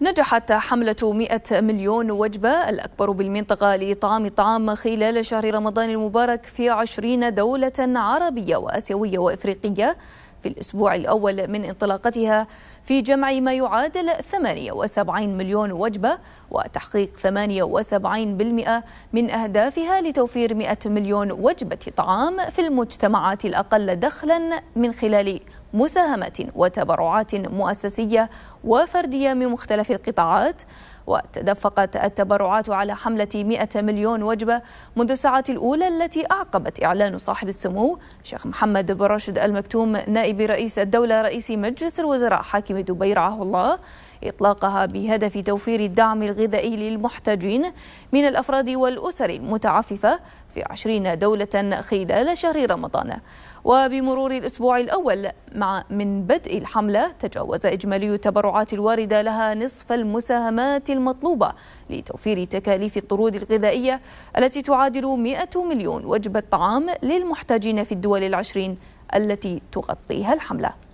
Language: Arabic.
نجحت حملة 100 مليون وجبة الأكبر بالمنطقة لإطعام الطعام خلال شهر رمضان المبارك في 20 دولة عربية وآسيوية وإفريقية في الأسبوع الأول من انطلاقتها في جمع ما يعادل 78 مليون وجبة وتحقيق 78% من أهدافها لتوفير 100 مليون وجبة طعام في المجتمعات الأقل دخلا من خلال مساهمات وتبرعات مؤسسية وفردية من مختلف القطاعات وتدفقت التبرعات على حملة 100 مليون وجبة منذ الساعة الأولى التي أعقبت إعلان صاحب السمو الشيخ محمد بن راشد المكتوم نائب رئيس الدولة رئيس مجلس الوزراء حاكم دبي رعاه الله إطلاقها بهدف توفير الدعم الغذائي للمحتاجين من الأفراد والأسر المتعففة في عشرين دولة خلال شهر رمضان وبمرور الأسبوع الأول مع من بدء الحملة تجاوز إجمالي التبرعات الواردة لها نصف المساهمات المطلوبة لتوفير تكاليف الطرود الغذائية التي تعادل 100 مليون وجبة طعام للمحتاجين في الدول العشرين التي تغطيها الحمله